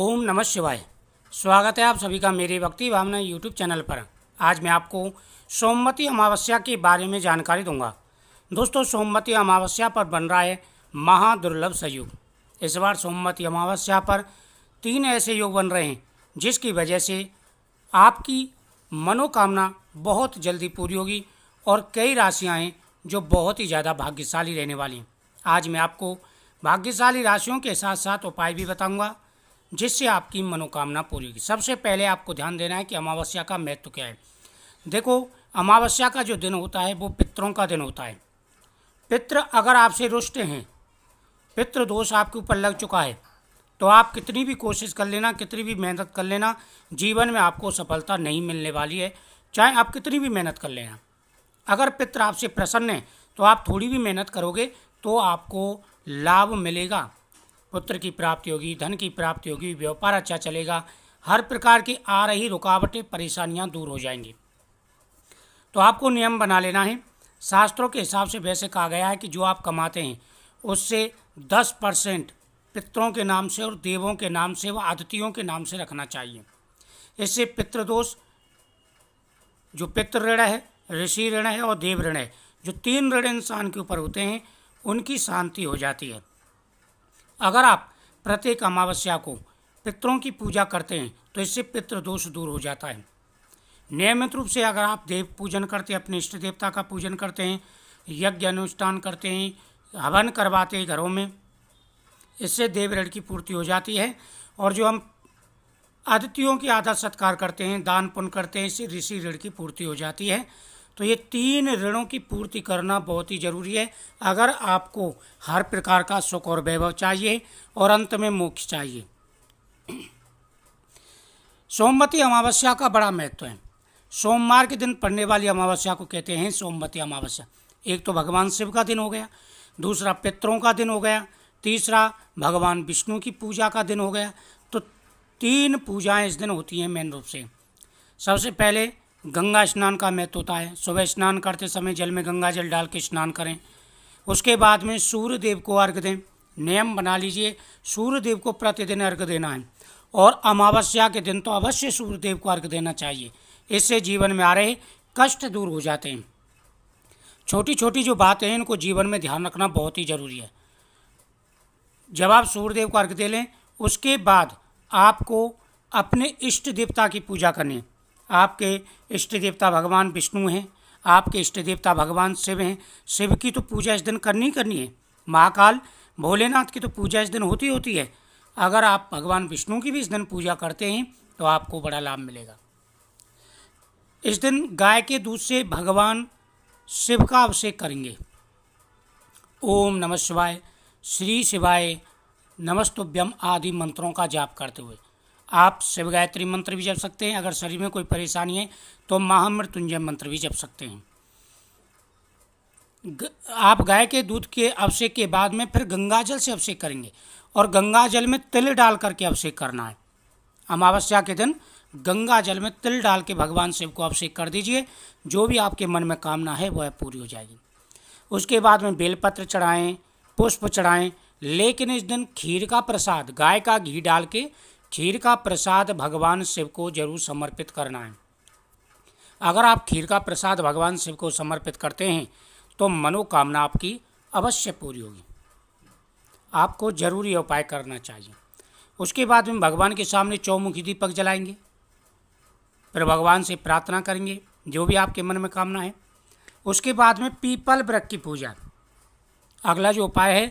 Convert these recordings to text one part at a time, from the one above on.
ओम नमः शिवाय स्वागत है आप सभी का मेरे भक्ति भावना यूट्यूब चैनल पर आज मैं आपको सोमवती अमावस्या के बारे में जानकारी दूंगा दोस्तों सोमवती अमावस्या पर बन रहा है महादुर्लभ संयोग इस बार सोमवती अमावस्या पर तीन ऐसे योग बन रहे हैं जिसकी वजह से आपकी मनोकामना बहुत जल्दी पूरी होगी और कई राशियाँ हैं जो बहुत ही ज़्यादा भाग्यशाली रहने वाली हैं आज मैं आपको भाग्यशाली राशियों के साथ साथ उपाय भी बताऊँगा जिससे आपकी मनोकामना पूरी होगी सबसे पहले आपको ध्यान देना है कि अमावस्या का महत्व क्या है देखो अमावस्या का जो दिन होता है वो पितरों का दिन होता है पितृ अगर आपसे रुष्ट हैं पितृ दोष आपके ऊपर लग चुका है तो आप कितनी भी कोशिश कर लेना कितनी भी मेहनत कर लेना जीवन में आपको सफलता नहीं मिलने वाली है चाहे आप कितनी भी मेहनत कर लेना अगर पितृ आपसे प्रसन्न है तो आप थोड़ी भी मेहनत करोगे तो आपको लाभ मिलेगा पुत्र की प्राप्ति होगी धन की प्राप्ति होगी व्यापार अच्छा चलेगा हर प्रकार की आ रही रुकावटें परेशानियां दूर हो जाएंगी तो आपको नियम बना लेना है शास्त्रों के हिसाब से वैसे कहा गया है कि जो आप कमाते हैं उससे दस परसेंट पितरों के नाम से और देवों के नाम से व आदितियों के नाम से रखना चाहिए इससे पितृदोष जो पितृ ऋण है ऋषि ऋण है और देव ऋण है जो तीन ऋण इंसान के ऊपर होते हैं उनकी शांति हो जाती है अगर आप प्रत्येक अमावस्या को पितरों की पूजा करते हैं तो इससे पितृ दोष दूर हो जाता है नियमित रूप से अगर आप देव पूजन करते हैं अपने इष्ट देवता का पूजन करते हैं यज्ञ अनुष्ठान करते हैं हवन करवाते हैं घरों में इससे देव ऋण की पूर्ति हो जाती है और जो हम अतिथियों की आदर सत्कार करते हैं दान पुण्य करते हैं इससे ऋषि ऋण की पूर्ति हो जाती है तो ये तीन ऋणों की पूर्ति करना बहुत ही जरूरी है अगर आपको हर प्रकार का सुख और वैभव चाहिए और अंत में मोक्ष चाहिए सोमवती अमावस्या का बड़ा महत्व है सोमवार के दिन पड़ने वाली अमावस्या को कहते हैं सोमवती अमावस्या एक तो भगवान शिव का दिन हो गया दूसरा पितरों का दिन हो गया तीसरा भगवान विष्णु की पूजा का दिन हो गया तो तीन पूजाएं इस दिन होती हैं मेन रूप से सबसे पहले गंगा स्नान का महत्व होता है सुबह स्नान करते समय जल में गंगा जल डाल के स्नान करें उसके बाद में सूर्य देव को अर्घ दें नियम बना लीजिए सूर्य देव को प्रतिदिन अर्घ देना है और अमावस्या के दिन तो अवश्य सूर्य देव को अर्घ देना चाहिए इससे जीवन में आ रहे कष्ट दूर हो जाते हैं छोटी छोटी जो बातें हैं इनको जीवन में ध्यान रखना बहुत ही जरूरी है जब आप सूर्यदेव को अर्घ दे लें उसके बाद आपको अपने इष्ट देवता की पूजा करनी है आपके इष्ट देवता भगवान विष्णु हैं आपके इष्ट देवता भगवान शिव हैं शिव की तो पूजा इस दिन करनी ही करनी है महाकाल भोलेनाथ की तो पूजा इस दिन होती होती है अगर आप भगवान विष्णु की भी इस दिन पूजा करते हैं तो आपको बड़ा लाभ मिलेगा इस दिन गाय के दूध से भगवान शिव का अभिषेक करेंगे ओम नमः शिवाय श्री शिवाय नमस्तुभ्यम आदि मंत्रों का जाप करते हुए आप शिव गायत्री मंत्र भी जप सकते हैं अगर शरीर में कोई परेशानी है तो महामृत्युंजय मंत्र भी जप सकते हैं ग, आप गाय के दूध के अभिषेक के बाद में फिर गंगा जल से अभिषेक करेंगे और गंगा जल में तिल डाल करके अभिषेक करना है अमावस्या के दिन गंगा जल में तिल डाल के भगवान शिव को अभिषेक कर दीजिए जो भी आपके मन में कामना है वह पूरी हो जाएगी उसके बाद में बेलपत्र चढ़ाएं पुष्प चढ़ाएं लेकिन इस दिन खीर का प्रसाद गाय का घी डाल के खीर का प्रसाद भगवान शिव को जरूर समर्पित करना है अगर आप खीर का प्रसाद भगवान शिव को समर्पित करते हैं तो मनोकामना आपकी अवश्य पूरी होगी आपको जरूर उपाय करना चाहिए उसके बाद हम भगवान के सामने चौमुखी दीपक जलाएंगे फिर भगवान से प्रार्थना करेंगे जो भी आपके मन में कामना है उसके बाद में पीपल वृक्ष की पूजा अगला जो उपाय है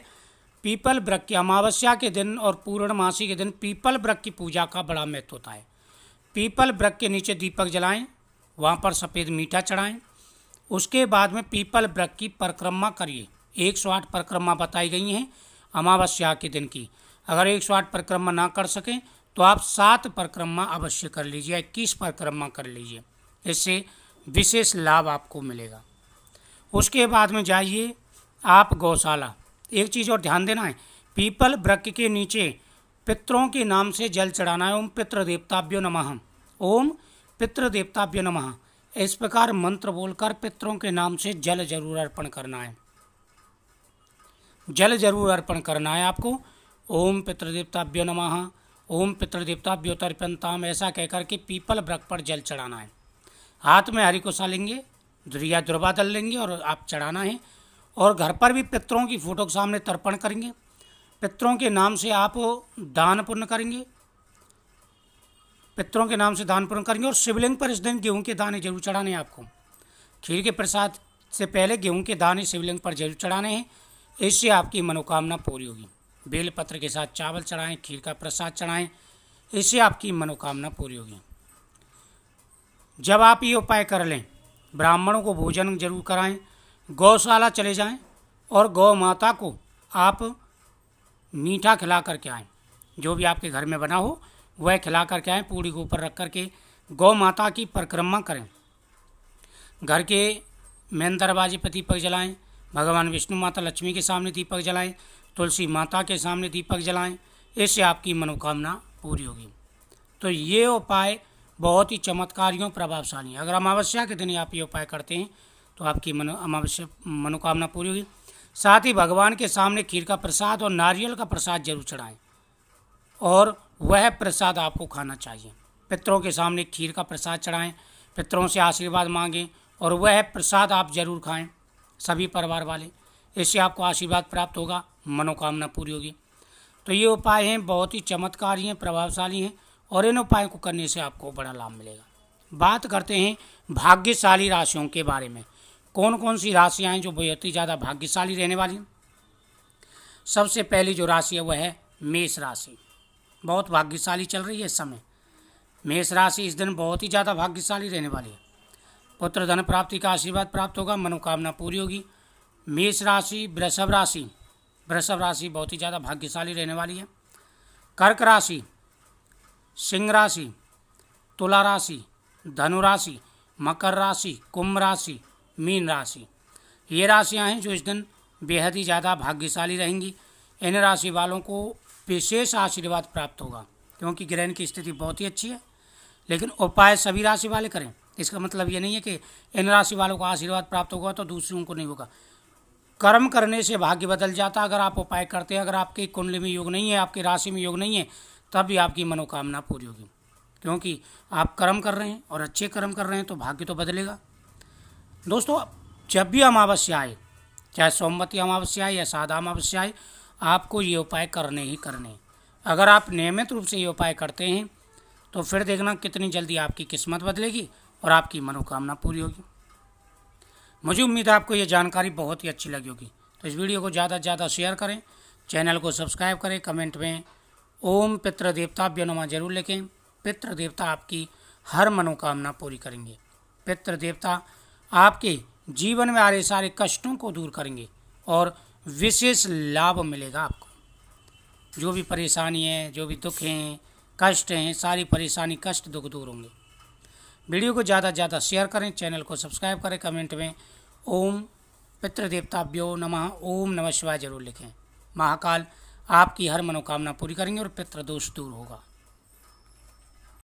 पीपल वृक्ष की अमावस्या के दिन और पूर्णमासी के दिन पीपल वृक्ष की पूजा का बड़ा महत्व होता है पीपल वृक्ष के नीचे दीपक जलाएं वहाँ पर सफ़ेद मीठा चढ़ाएं उसके बाद में पीपल वृक्ष की परिक्रमा करिए एक सौ आठ परिक्रमा बताई गई हैं अमावस्या के दिन की अगर एक सौ आठ परिक्रमा ना कर सकें तो आप सात परिक्रमा अवश्य कर लीजिए इक्कीस परिक्रमा कर लीजिए इससे विशेष लाभ आपको मिलेगा उसके बाद में जाइए आप गौशाला एक चीज़ और ध्यान देना है पीपल ब्रक के नीचे पितरों के नाम से जल चढ़ाना है ओम देवताभ्यो नम ओम देवताभ्यो नम इस प्रकार मंत्र बोलकर पितरों के नाम से जल जरूर अर्पण करना है जल जरूर अर्पण करना है आपको ओम पितृ देवताभ्यो नम ओम पितृ देवताभ्यो तर्पणताम ऐसा कहकर के पीपल वृक्ष पर जल चढ़ाना है हाथ में हरी को लेंगे या दुर्बादल लेंगे और आप चढ़ाना है और घर पर भी पितरों की फ़ोटो के सामने तर्पण करेंगे पितरों के नाम से आप दान पुण्य करेंगे पितरों के नाम से दान पुण्य करेंगे और शिवलिंग पर इस दिन गेहूं के दाने जरूर चढ़ाने हैं आपको खीर के प्रसाद से पहले गेहूं के दाने शिवलिंग पर जरूर चढ़ाने हैं इससे आपकी मनोकामना पूरी होगी बेलपत्र के साथ चावल चढ़ाएं खीर का प्रसाद चढ़ाएं इससे आपकी मनोकामना पूरी होगी जब आप ये उपाय कर लें ब्राह्मणों को भोजन जरूर कराएं गौशाला चले जाएं और गौ माता को आप मीठा खिला करके आएँ जो भी आपके घर में बना हो वह खिला करके आएँ पूड़ी के ऊपर रख करके गौ माता की परिक्रमा करें घर के मेन दरवाजे पर दीपक जलाएं भगवान विष्णु माता लक्ष्मी के सामने दीपक जलाएं तुलसी माता के सामने दीपक जलाएं इससे आपकी मनोकामना पूरी होगी तो ये उपाय बहुत ही चमत्कारियों और प्रभावशाली है अगर अमावस्या के दिन आप ये उपाय करते हैं तो आपकी मनो अमावस्या मनोकामना पूरी होगी साथ ही भगवान के सामने खीर का प्रसाद और नारियल का प्रसाद जरूर चढ़ाएं और वह प्रसाद आपको खाना चाहिए पितरों के सामने खीर का प्रसाद चढ़ाएं पितरों से आशीर्वाद मांगें और वह प्रसाद आप जरूर खाएं सभी परिवार वाले इससे आपको आशीर्वाद प्राप्त होगा मनोकामना पूरी होगी तो ये उपाय हैं बहुत ही चमत्कारी हैं प्रभावशाली हैं और इन उपायों को करने से आपको बड़ा लाभ मिलेगा बात करते हैं भाग्यशाली राशियों के बारे में कौन कौन सी राशियाँ हैं जो बहुत ही ज़्यादा भाग्यशाली रहने वाली हैं सबसे पहली जो राशि है वह है मेष राशि बहुत भाग्यशाली चल रही है इस समय मेष राशि इस दिन बहुत ही ज़्यादा भाग्यशाली रहने वाली है पुत्र धन प्राप्ति का आशीर्वाद प्राप्त होगा मनोकामना पूरी होगी मेष राशि वृषभ राशि वृषभ राशि बहुत ही ज़्यादा भाग्यशाली रहने वाली है कर्क राशि सिंह राशि तुला राशि धनु राशि मकर राशि कुंभ राशि मीन राशि ये राशियां हैं जो इस दिन बेहद ही ज़्यादा भाग्यशाली रहेंगी इन राशि वालों को विशेष आशीर्वाद प्राप्त होगा क्योंकि ग्रहण की स्थिति बहुत ही अच्छी है लेकिन उपाय सभी राशि वाले करें इसका मतलब ये नहीं है कि इन राशि वालों को आशीर्वाद प्राप्त होगा तो दूसरों को नहीं होगा कर्म करने से भाग्य बदल जाता अगर आप उपाय करते हैं अगर आपकी कुंडली में योग नहीं है आपकी राशि में योग नहीं है तब भी आपकी मनोकामना पूरी होगी क्योंकि आप कर्म कर रहे हैं और अच्छे कर्म कर रहे हैं तो भाग्य तो बदलेगा दोस्तों जब भी अमावस्या आए चाहे सोमवती अमावस्या आए या सादा अमावस्या आए आपको ये उपाय करने ही करने अगर आप नियमित रूप से ये उपाय करते हैं तो फिर देखना कितनी जल्दी आपकी किस्मत बदलेगी और आपकी मनोकामना पूरी होगी मुझे उम्मीद है आपको ये जानकारी बहुत ही अच्छी लगी होगी तो इस वीडियो को ज़्यादा से ज़्यादा शेयर करें चैनल को सब्सक्राइब करें कमेंट में ओम देवता नुमा जरूर लिखें पितृदेवता आपकी हर मनोकामना पूरी करेंगे पितृदेवता देवता आपके जीवन में आ रहे सारे कष्टों को दूर करेंगे और विशेष लाभ मिलेगा आपको जो भी परेशानी है जो भी दुख हैं कष्ट हैं सारी परेशानी कष्ट दुख दूर होंगे वीडियो को ज़्यादा से ज़्यादा शेयर करें चैनल को सब्सक्राइब करें कमेंट में ओम पितृदेवता व्यो नमः ओम नमः शिवाय जरूर लिखें महाकाल आपकी हर मनोकामना पूरी करेंगे और पितृदोष दूर होगा